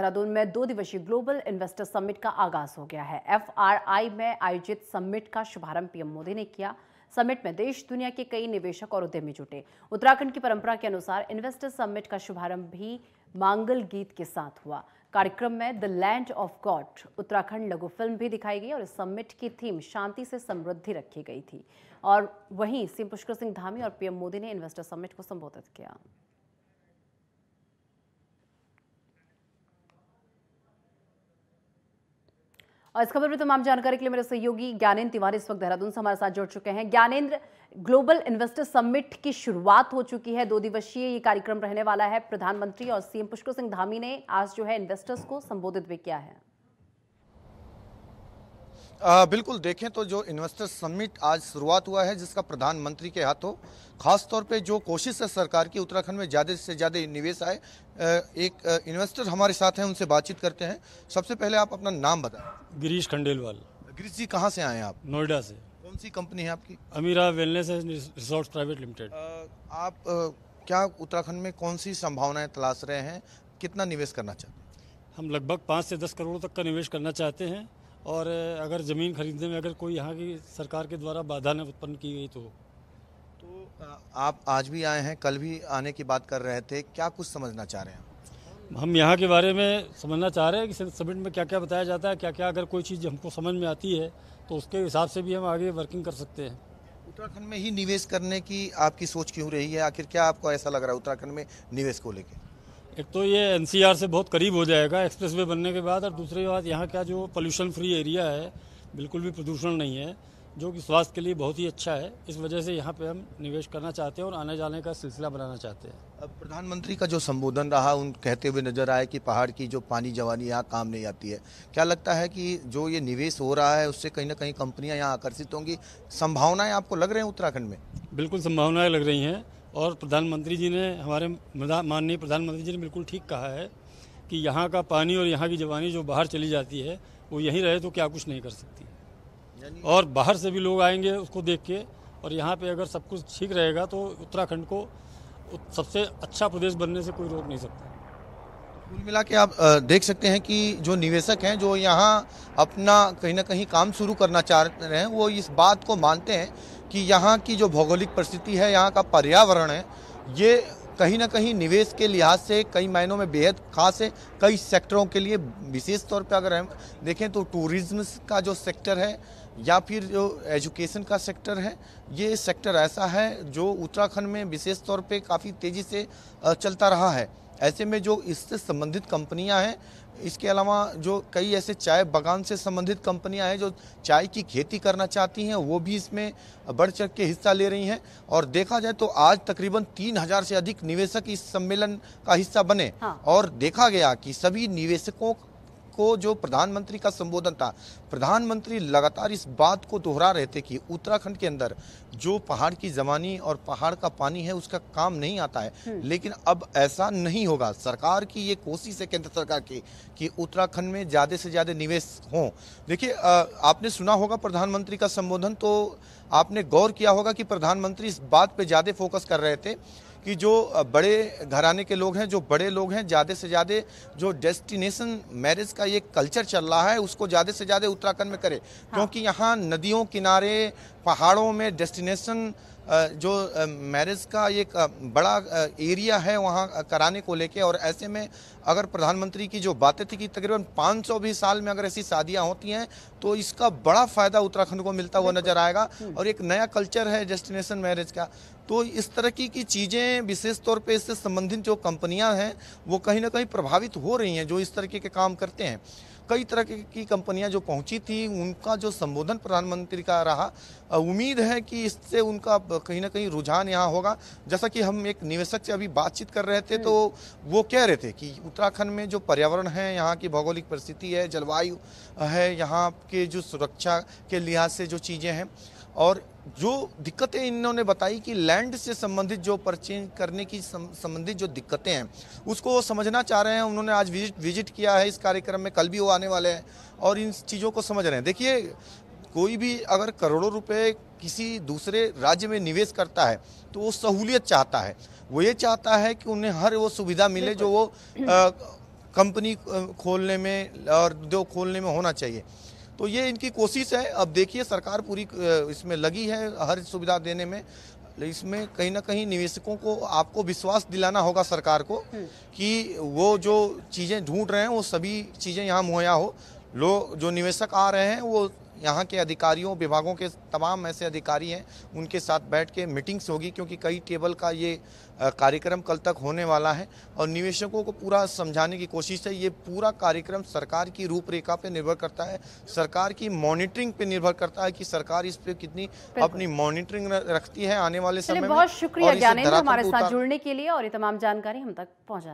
देहरादून में दो दिवसीय ग्लोबल इन्वेस्टर समिट का आगाज हो गया है एफआरआई में आयोजित समिट का शुभारंभ पीएम मोदी ने किया समिट में देश दुनिया के कई निवेशक और उद्यमी जुटे उत्तराखंड की परंपरा के अनुसार इन्वेस्टर समिट का शुभारंभ भी मांगल गीत के साथ हुआ कार्यक्रम में the land of God Uttarakhand लघु फिल्म भी दिखाई गई और इस समिट की थीम शांति से समृद्धि रखी गई थी और वहीं सिंह पुष्कर सिंह धामी और पीएम मोदी ने इन्वेस्टर समिट को संबोधित किया और इस खबर में तमाम जानकारी के लिए मेरे सहयोगी ज्ञानेन्द्र तिवारी इस वक्त देहरादून से हमारे साथ जुड़ चुके हैं ज्ञानेन्द्र ग्लोबल इन्वेस्टर समिट की शुरुआत हो चुकी है दो दिवसीय ये कार्यक्रम रहने वाला है प्रधानमंत्री और सीएम पुष्कर सिंह धामी ने आज जो है इन्वेस्टर्स को संबोधित भी किया है आ, बिल्कुल देखें तो जो इन्वेस्टर समिट आज शुरुआत हुआ है जिसका प्रधानमंत्री के हाथों खासतौर पे जो कोशिश है सरकार की उत्तराखंड में ज़्यादा से ज़्यादा निवेश आए एक इन्वेस्टर हमारे साथ हैं उनसे बातचीत करते हैं सबसे पहले आप अपना नाम बताएं गिरीश खंडेलवाल गिरीश जी कहाँ से आए हैं आप नोएडा से कौन सी कंपनी है आपकी Amira wellness resort private limited आप क्या उत्तराखंड में कौन सी संभावनाएं तलाश रहे हैं कितना निवेश करना चाहते हैं हम लगभग पाँच से दस करोड़ तक का निवेश करना चाहते हैं और अगर ज़मीन खरीदने में अगर कोई यहाँ की सरकार के द्वारा बाधा न उत्पन्न की गई तो तो आप आज भी आए हैं कल भी आने की बात कर रहे थे क्या कुछ समझना चाह रहे हैं हम यहाँ के बारे में समझना चाह रहे हैं कि सबमिट में क्या क्या बताया जाता है क्या क्या अगर कोई चीज़ हमको समझ में आती है तो उसके हिसाब से भी हम आगे वर्किंग कर सकते हैं उत्तराखंड में ही निवेश करने की आपकी सोच क्यों रही है आखिर क्या आपको ऐसा लग रहा है उत्तराखंड में निवेश को लेकर एक तो ये एनसीआर से बहुत करीब हो जाएगा एक्सप्रेसवे बनने के बाद और दूसरी बात यहाँ का जो पोल्यूशन फ्री एरिया है बिल्कुल भी प्रदूषण नहीं है जो कि स्वास्थ्य के लिए बहुत ही अच्छा है इस वजह से यहाँ पे हम निवेश करना चाहते हैं और आने जाने का सिलसिला बनाना चाहते हैं अब प्रधानमंत्री का जो संबोधन रहा उन कहते हुए नजर आए कि पहाड़ की जो पानी जवानी यहाँ काम नहीं आती है क्या लगता है कि जो ये निवेश हो रहा है उससे कहीं ना कहीं कंपनियाँ यहाँ आकर्षित होंगी संभावनाएँ आपको लग रहे हैं उत्तराखंड में बिल्कुल संभावनाएँ लग रही हैं और प्रधानमंत्री जी ने हमारे माननीय प्रधानमंत्री जी ने बिल्कुल ठीक कहा है कि यहाँ का पानी और यहाँ की जवानी जो बाहर चली जाती है वो यहीं रहे तो क्या कुछ नहीं कर सकती और बाहर से भी लोग आएंगे उसको देख के और यहाँ पे अगर सब कुछ ठीक रहेगा तो उत्तराखंड को सबसे अच्छा प्रदेश बनने से कोई रोक नहीं सकता कुल मिला के आप देख सकते हैं कि जो निवेशक हैं जो यहाँ अपना कहीं ना कहीं काम शुरू करना चाह रहे हैं वो इस बात को मानते हैं कि यहाँ की जो भौगोलिक परिस्थिति है यहाँ का पर्यावरण है ये कहीं ना कहीं निवेश के लिहाज से कई मायनों में बेहद खास है कई सेक्टरों के लिए विशेष तौर पर अगर हम देखें तो टूरिज्म का जो सेक्टर है या फिर जो एजुकेशन का सेक्टर है ये सेक्टर ऐसा है जो उत्तराखंड में विशेष तौर पे काफ़ी तेज़ी से चलता रहा है ऐसे में जो इससे संबंधित कंपनियां हैं इसके अलावा जो कई ऐसे चाय बागान से संबंधित कंपनियां हैं जो चाय की खेती करना चाहती हैं वो भी इसमें बढ़ चढ़ के हिस्सा ले रही हैं और देखा जाए तो आज तकरीबन तीन हजार से अधिक निवेशक इस सम्मेलन का हिस्सा बने हाँ। और देखा गया कि सभी निवेशकों को जो प्रधानमंत्री का संबोधन था प्रधानमंत्री लगातार इस बात को दोहरा रहे थे कि उत्तराखंड के अंदर जो पहाड़ की जमानी और पहाड़ का पानी है उसका काम नहीं आता है हम्म। लेकिन अब ऐसा नहीं होगा सरकार की ये कोशिश है केंद्र सरकार की कि उत्तराखंड में ज़्यादा से ज़्यादा निवेश हो देखिए आपने सुना होगा प्रधानमंत्री का संबोधन तो आपने गौर किया होगा कि प्रधानमंत्री इस बात पर ज़्यादा फोकस कर रहे थे कि जो बड़े घराने के लोग हैं जो बड़े लोग हैं ज़्यादा से ज़्यादा जो डेस्टिनेशन मैरिज का ये कल्चर चल रहा है उसको ज़्यादा से ज़्यादा उत्तराखंड में करे हाँ। क्योंकि यहाँ नदियों किनारे पहाड़ों में डेस्टिनेशन जो मैरिज का एक बड़ा एरिया है वहाँ कराने को लेके और ऐसे में अगर प्रधानमंत्री की जो बातें थी कि तकरीबन 500 भी साल में अगर ऐसी शादियाँ होती हैं तो इसका बड़ा फ़ायदा उत्तराखंड को मिलता हुआ नज़र आएगा हम्म। और एक नया कल्चर है डेस्टिनेशन मैरिज का तो इस तरह की, की चीज़ें विशेष तौर पे इससे संबंधित जो कंपनियाँ हैं वो कहीं ना कहीं प्रभावित हो रही हैं जो इस तरीके के काम करते हैं कई तरह की कंपनियां जो पहुंची थी उनका जो संबोधन प्रधानमंत्री का रहा उम्मीद है कि इससे उनका कहीं ना कहीं रुझान यहाँ होगा जैसा कि हम एक निवेशक से अभी बातचीत कर रहे थे तो हम्म। वो कह रहे थे कि उत्तराखंड में जो पर्यावरण है यहाँ की भौगोलिक परिस्थिति है जलवायु है यहाँ के जो सुरक्षा के लिहाज से जो चीज़ें हैं और जो दिक्कतें इन्होंने बताई कि लैंड से संबंधित जो परचेज करने की संबंधित जो दिक्कतें हैं उसको वो समझना चाह रहे हैं उन्होंने आज विजिट विजिट किया है इस कार्यक्रम में कल भी वो आने वाले हैं और इन चीज़ों को समझ रहे हैं देखिए कोई भी अगर करोड़ों रुपए किसी दूसरे राज्य में निवेश करता है तो वो सहूलियत चाहता है वो ये चाहता है कि उन्हें हर वो सुविधा मिले जो वो कंपनी खोलने में और उद्योग खोलने में होना चाहिए तो ये इनकी कोशिश है अब देखिए सरकार पूरी इसमें लगी है हर सुविधा देने में इसमें कहीं ना कहीं निवेशकों को आपको विश्वास दिलाना होगा सरकार को हम्म। कि वो जो चीज़ें ढूंढ रहे हैं वो सभी चीज़ें यहाँ मुहैया हो लोग जो निवेशक आ रहे हैं वो यहाँ के अधिकारियों विभागों के तमाम ऐसे अधिकारी हैं उनके साथ बैठ के मीटिंग्स होगी क्योंकि कई टेबल का ये कार्यक्रम कल तक होने वाला है और निवेशकों को पूरा समझाने की कोशिश है ये पूरा कार्यक्रम सरकार की रूपरेखा पर निर्भर करता है सरकार की मॉनिटरिंग पे निर्भर करता है कि सरकार इस पे कितनी अपनी मॉनिटरिंग रखती है आने वाले समय में बहुत शुक्रिया जुड़ने के लिए और ये तमाम जानकारी हम तक पहुँचा